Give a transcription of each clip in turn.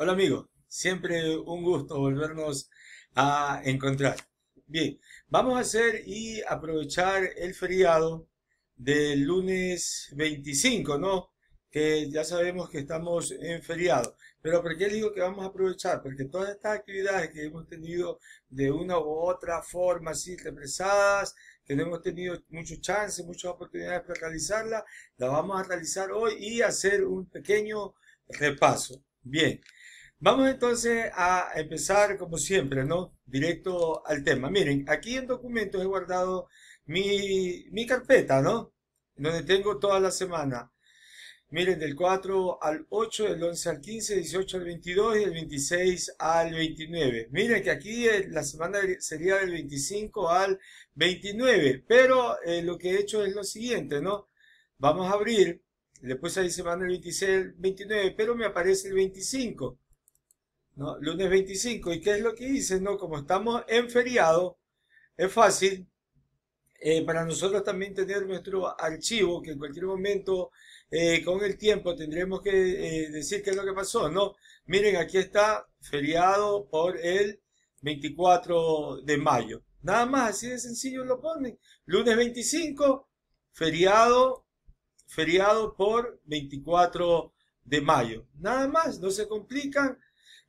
Hola amigos siempre un gusto volvernos a encontrar. Bien, vamos a hacer y aprovechar el feriado del lunes 25, ¿no? Que ya sabemos que estamos en feriado. Pero ¿por qué digo que vamos a aprovechar? Porque todas estas actividades que hemos tenido de una u otra forma, así represadas, que no hemos tenido muchos chances, muchas oportunidades para realizarlas, las vamos a realizar hoy y hacer un pequeño repaso. Bien, vamos entonces a empezar como siempre, ¿no? Directo al tema. Miren, aquí en documentos he guardado mi, carpeta, ¿no? Donde tengo toda la semana. Miren, del 4 al 8, del 11 al 15, del 18 al 22 y del 26 al 29. Miren que aquí eh, la semana sería del 25 al 29, pero eh, lo que he hecho es lo siguiente, ¿no? Vamos a abrir Después ahí se van el 26, el 29, pero me aparece el 25. ¿no? Lunes 25. ¿Y qué es lo que dice, No, como estamos en feriado, es fácil eh, para nosotros también tener nuestro archivo, que en cualquier momento, eh, con el tiempo, tendremos que eh, decir qué es lo que pasó, ¿no? Miren, aquí está feriado por el 24 de mayo. Nada más, así de sencillo lo ponen. Lunes 25, feriado feriado por 24 de mayo. Nada más, no se complican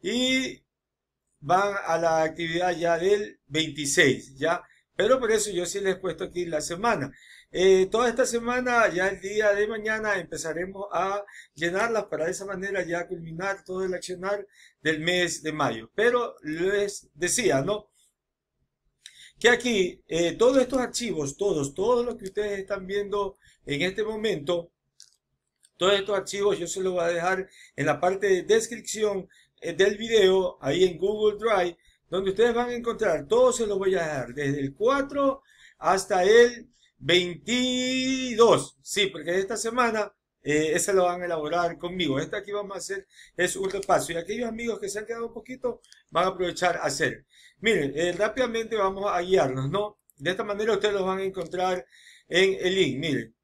y van a la actividad ya del 26, ¿ya? Pero por eso yo sí les he puesto aquí la semana. Eh, toda esta semana, ya el día de mañana, empezaremos a llenarla para de esa manera ya culminar todo el accionar del mes de mayo. Pero les decía, ¿no? Que aquí, eh, todos estos archivos, todos, todos los que ustedes están viendo en este momento, todos estos archivos yo se los voy a dejar en la parte de descripción eh, del video, ahí en Google Drive, donde ustedes van a encontrar, todos se los voy a dejar, desde el 4 hasta el 22. Sí, porque esta semana eh, esa lo van a elaborar conmigo. Esta aquí vamos a hacer es un repaso. Y aquellos amigos que se han quedado un poquito van a aprovechar a hacer. Miren, eh, rápidamente vamos a guiarnos, ¿no? De esta manera ustedes los van a encontrar en el link. Miren,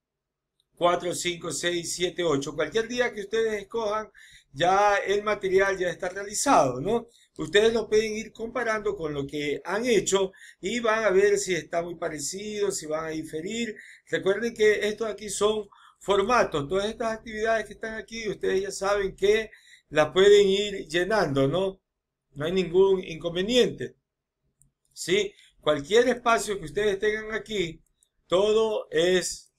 4, 5, 6, 7, 8. Cualquier día que ustedes escojan, ya el material ya está realizado, ¿no? Ustedes lo pueden ir comparando con lo que han hecho y van a ver si está muy parecido, si van a diferir. Recuerden que estos aquí son formatos. Todas estas actividades que están aquí, ustedes ya saben que las pueden ir llenando, ¿no? No hay ningún inconveniente. ¿Sí? Cualquier espacio que ustedes tengan aquí, todo es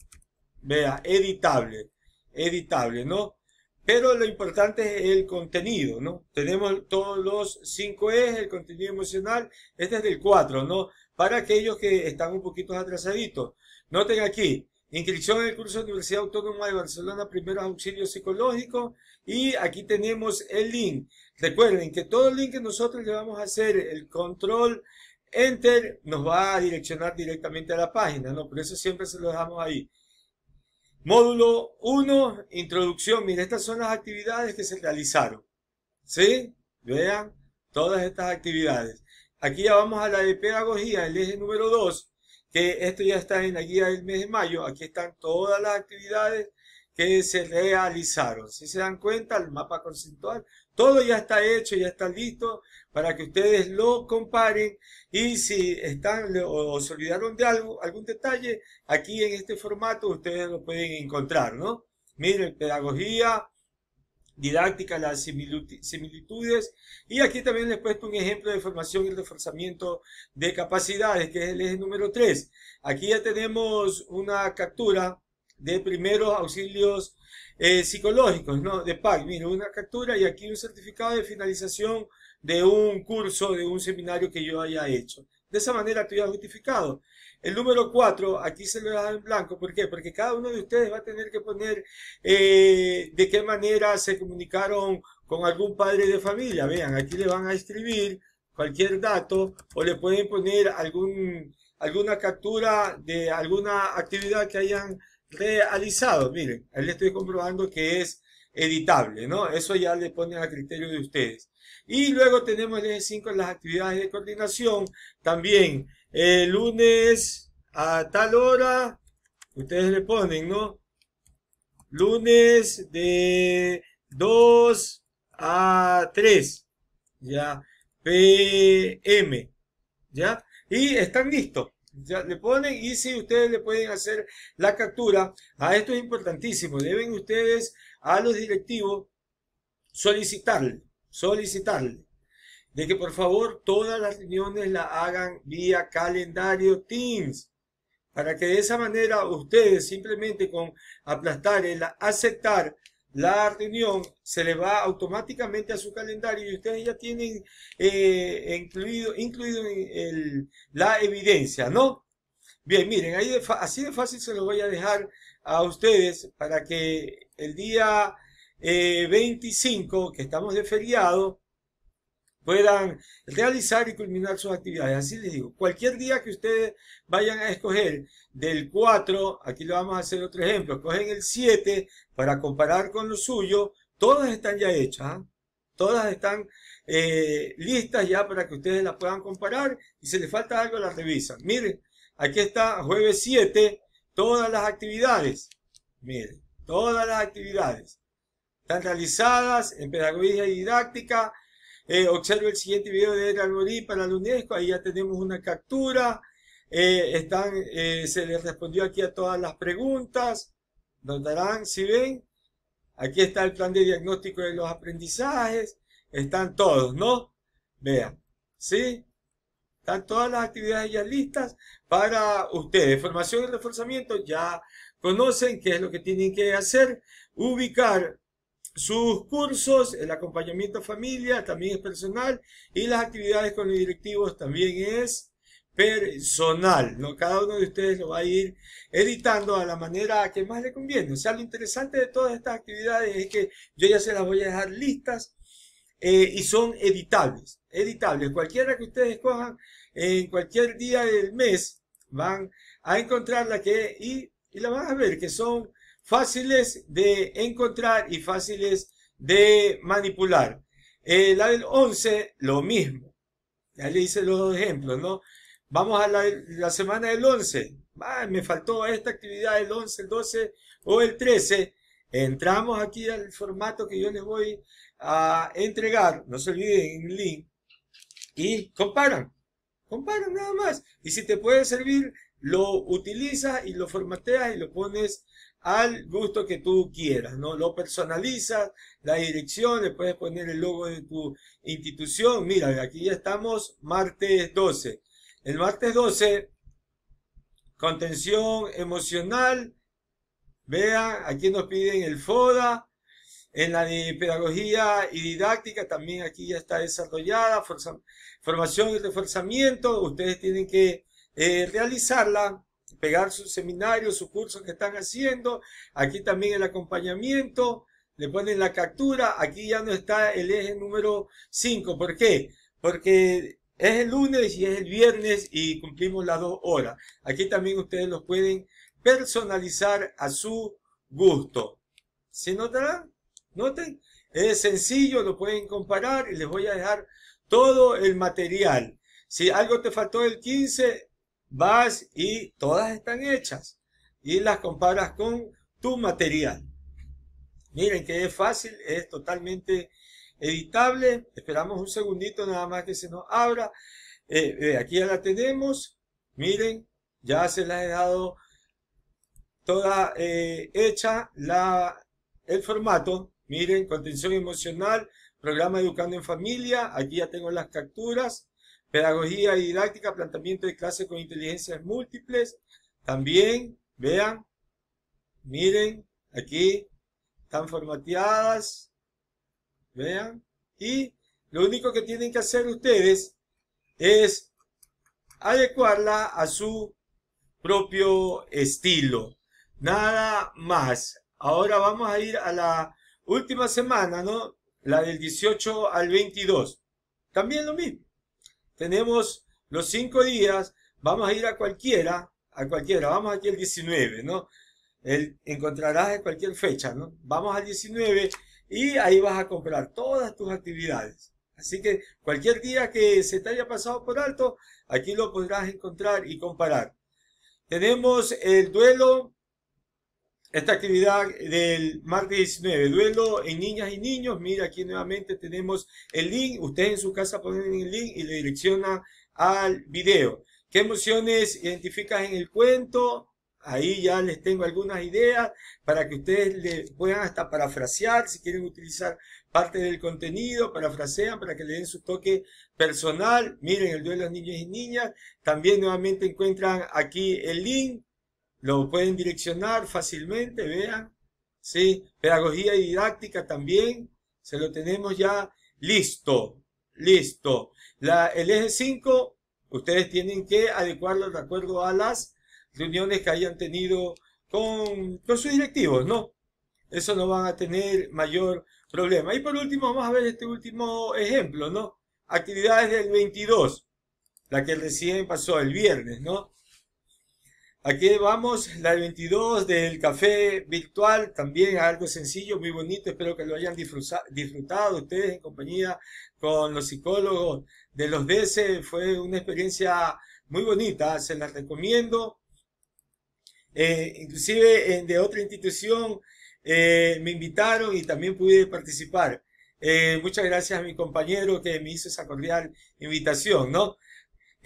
vea, editable, editable, ¿no? Pero lo importante es el contenido, ¿no? Tenemos todos los cinco E, el contenido emocional, este es del 4, ¿no? Para aquellos que están un poquito atrasaditos. Noten aquí, inscripción en el curso de Universidad Autónoma de Barcelona, primeros auxilios psicológicos, y aquí tenemos el link. Recuerden que todo el link que nosotros le vamos a hacer, el control, enter, nos va a direccionar directamente a la página, ¿no? Por eso siempre se lo dejamos ahí. Módulo 1, introducción. Mira, estas son las actividades que se realizaron. ¿Sí? Vean todas estas actividades. Aquí ya vamos a la de pedagogía, el eje número 2, que esto ya está en la guía del mes de mayo. Aquí están todas las actividades que se realizaron. Si se dan cuenta, el mapa conceptual todo ya está hecho, ya está listo para que ustedes lo comparen y si están o se olvidaron de algo, algún detalle, aquí en este formato ustedes lo pueden encontrar, ¿no? Miren, pedagogía, didáctica, las similitudes y aquí también les he puesto un ejemplo de formación y reforzamiento de capacidades, que es el eje número 3. Aquí ya tenemos una captura de primeros auxilios eh, psicológicos, ¿no? De PAC. Mire, una captura y aquí un certificado de finalización de un curso, de un seminario que yo haya hecho. De esa manera estoy ya justificado. El número cuatro aquí se lo he en blanco. ¿Por qué? Porque cada uno de ustedes va a tener que poner eh, de qué manera se comunicaron con algún padre de familia. Vean, aquí le van a escribir cualquier dato o le pueden poner algún, alguna captura de alguna actividad que hayan realizado. Miren, ahí le estoy comprobando que es editable, ¿no? Eso ya le ponen a criterio de ustedes. Y luego tenemos el eje 5, las actividades de coordinación. También, el eh, lunes a tal hora, ustedes le ponen, ¿no? Lunes de 2 a 3, ¿ya? PM, ¿ya? Y están listos le ponen y si ustedes le pueden hacer la captura, a esto es importantísimo, deben ustedes a los directivos solicitarle, solicitarle de que por favor todas las reuniones la hagan vía calendario Teams, para que de esa manera ustedes simplemente con aplastar el aceptar la reunión se le va automáticamente a su calendario y ustedes ya tienen eh, incluido, incluido la evidencia, ¿no? Bien, miren, ahí así de fácil se lo voy a dejar a ustedes para que el día 25, eh, que estamos de feriado, puedan realizar y culminar sus actividades. Así les digo, cualquier día que ustedes vayan a escoger del 4, aquí le vamos a hacer otro ejemplo, escogen el 7 para comparar con lo suyo, todas están ya hechas, ¿ah? todas están eh, listas ya para que ustedes las puedan comparar y si les falta algo las revisan. Miren, aquí está jueves 7, todas las actividades, miren, todas las actividades están realizadas en pedagogía y didáctica, eh, observe el siguiente video de Morí para la UNESCO, ahí ya tenemos una captura. Eh, están, eh, se les respondió aquí a todas las preguntas. Nos darán, si ven, aquí está el plan de diagnóstico de los aprendizajes. Están todos, ¿no? Vean, ¿sí? Están todas las actividades ya listas para ustedes. Formación y reforzamiento ya conocen qué es lo que tienen que hacer. Ubicar sus cursos, el acompañamiento familia también es personal y las actividades con los directivos también es personal. ¿no? Cada uno de ustedes lo va a ir editando a la manera que más le conviene. O sea, lo interesante de todas estas actividades es que yo ya se las voy a dejar listas eh, y son editables. Editables. Cualquiera que ustedes escojan, en cualquier día del mes van a encontrarla que, y, y la van a ver que son fáciles de encontrar y fáciles de manipular. Eh, la del 11, lo mismo. Ya le hice los dos ejemplos, ¿no? Vamos a la, semana del 11. me faltó esta actividad del 11, el 12 o el 13. Entramos aquí al formato que yo les voy a entregar. No se olviden, en link. Y comparan. Comparan nada más. Y si te puede servir, lo utilizas y lo formateas y lo pones al gusto que tú quieras, ¿no? Lo personalizas, la dirección, le puedes poner el logo de tu institución. Mira, aquí ya estamos martes 12. El martes 12, contención emocional. Vean, aquí nos piden el FODA. En la pedagogía y didáctica también aquí ya está desarrollada. formación y reforzamiento. Ustedes tienen que eh, realizarla pegar sus seminarios, sus cursos que están haciendo. Aquí también el acompañamiento, le ponen la captura. Aquí ya no está el eje número 5. ¿Por qué? Porque es el lunes y es el viernes y cumplimos las dos horas. Aquí también ustedes los pueden personalizar a su gusto. ¿Se notarán? ¿Noten? Es sencillo, lo pueden comparar y les voy a dejar todo el material. Si algo te faltó el 15, vas y todas están hechas y las comparas con tu material. Miren que es fácil, es totalmente editable. Esperamos un segundito nada más que se nos abra. Eh, eh, aquí ya la tenemos. Miren, ya se la he dado toda eh, hecha la, el formato. Miren, contención emocional, programa Educando en Familia. Aquí ya tengo las capturas pedagogía didáctica, planteamiento de clase con inteligencias múltiples. También, vean, miren, aquí están formateadas, vean, y lo único que tienen que hacer ustedes es adecuarla a su propio estilo. Nada más. Ahora vamos a ir a la última semana, ¿no? La del 18 al 22. También lo mismo tenemos los cinco días, vamos a ir a cualquiera, a cualquiera, vamos aquí el 19, ¿no? encontrarás en cualquier fecha, ¿no? Vamos al 19 y ahí vas a comprar todas tus actividades. Así que cualquier día que se te haya pasado por alto, aquí lo podrás encontrar y comparar. Tenemos el duelo esta actividad del martes 19, duelo en niñas y niños. Mira, aquí nuevamente tenemos el link. Ustedes en su casa ponen el link y le direcciona al video. ¿Qué emociones identificas en el cuento? Ahí ya les tengo algunas ideas para que ustedes le puedan hasta parafrasear, si quieren utilizar parte del contenido, parafrasean para que le den su toque personal. Miren el duelo de niñas y niñas. También nuevamente encuentran aquí el link lo pueden direccionar fácilmente, vean. ¿sí? Pedagogía y didáctica también. Se lo tenemos ya listo. Listo. La, el eje 5, ustedes tienen que adecuarlo de acuerdo a las reuniones que hayan tenido con, con sus directivos, ¿no? Eso no van a tener mayor problema. Y por último, vamos a ver este último ejemplo, ¿no? Actividades del 22, la que recién pasó el viernes, ¿no? Aquí vamos, la 22 del café virtual, también algo sencillo, muy bonito, espero que lo hayan disfrutado ustedes en compañía con los psicólogos de los DS. fue una experiencia muy bonita, se las recomiendo. Eh, inclusive eh, de otra institución eh, me invitaron y también pude participar. muchas gracias a mi compañero que me hizo esa cordial invitación, ¿no?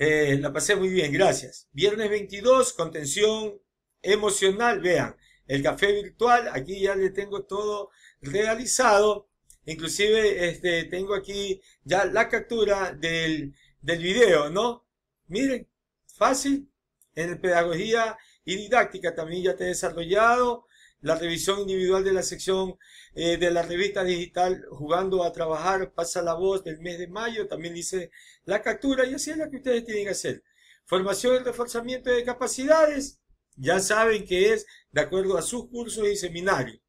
Eh, la pasé muy bien, gracias. Viernes 22, contención emocional, vean, el café virtual, aquí ya le tengo todo realizado. Inclusive este, tengo aquí ya la captura del, del video, ¿no? Miren, fácil. En pedagogía y didáctica también ya te he desarrollado la revisión individual de la sección eh, de la revista digital Jugando a Trabajar pasa la voz del mes de mayo, también dice la captura y así es la que ustedes tienen que hacer. Formación y reforzamiento de capacidades, ya saben que es de acuerdo a sus cursos y seminarios.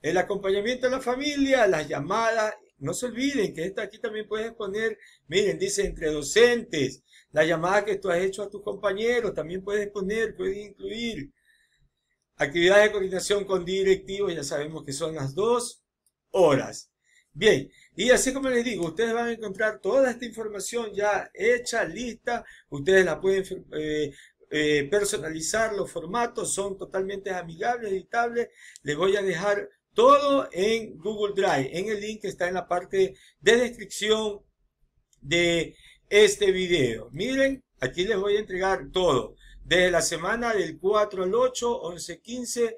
El acompañamiento a la familia, las llamadas, no se olviden que esta aquí también puedes poner, miren, dice entre docentes, la llamada que tú has hecho a tus compañeros, también puedes poner, puedes incluir Actividades de coordinación con directivos, ya sabemos que son las dos horas. Bien, y así como les digo, ustedes van a encontrar toda esta información ya hecha, lista. Ustedes la pueden eh, eh, personalizar, los formatos son totalmente amigables, editables. Les voy a dejar todo en Google Drive, en el link que está en la parte de descripción de este video. Miren, aquí les voy a entregar todo desde la semana del 4 al 8, 11, 15,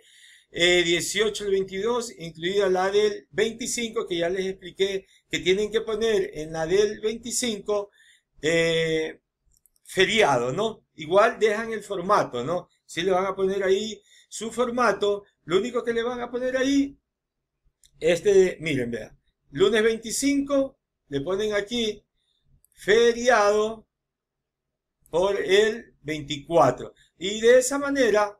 18 al 22, incluida la del 25, que ya les expliqué que tienen que poner en la del 25 eh, feriado, ¿no? Igual dejan el formato, ¿no? Si le van a poner ahí su formato, lo único que le van a poner ahí, este, miren, vean, lunes 25, le ponen aquí feriado por el 24. Y de esa manera,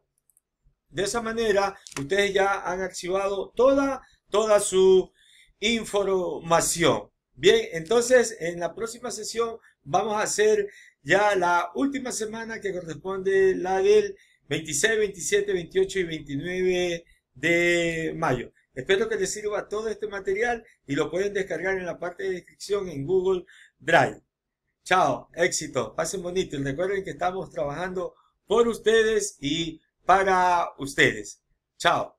de esa manera, ustedes ya han activado toda, toda su información. Bien, entonces en la próxima sesión vamos a hacer ya la última semana que corresponde la del 26, 27, 28 y 29 de mayo. Espero que les sirva todo este material y lo pueden descargar en la parte de descripción en Google Drive. Chao, éxito, pasen bonito y recuerden que estamos trabajando por ustedes y para ustedes. Chao.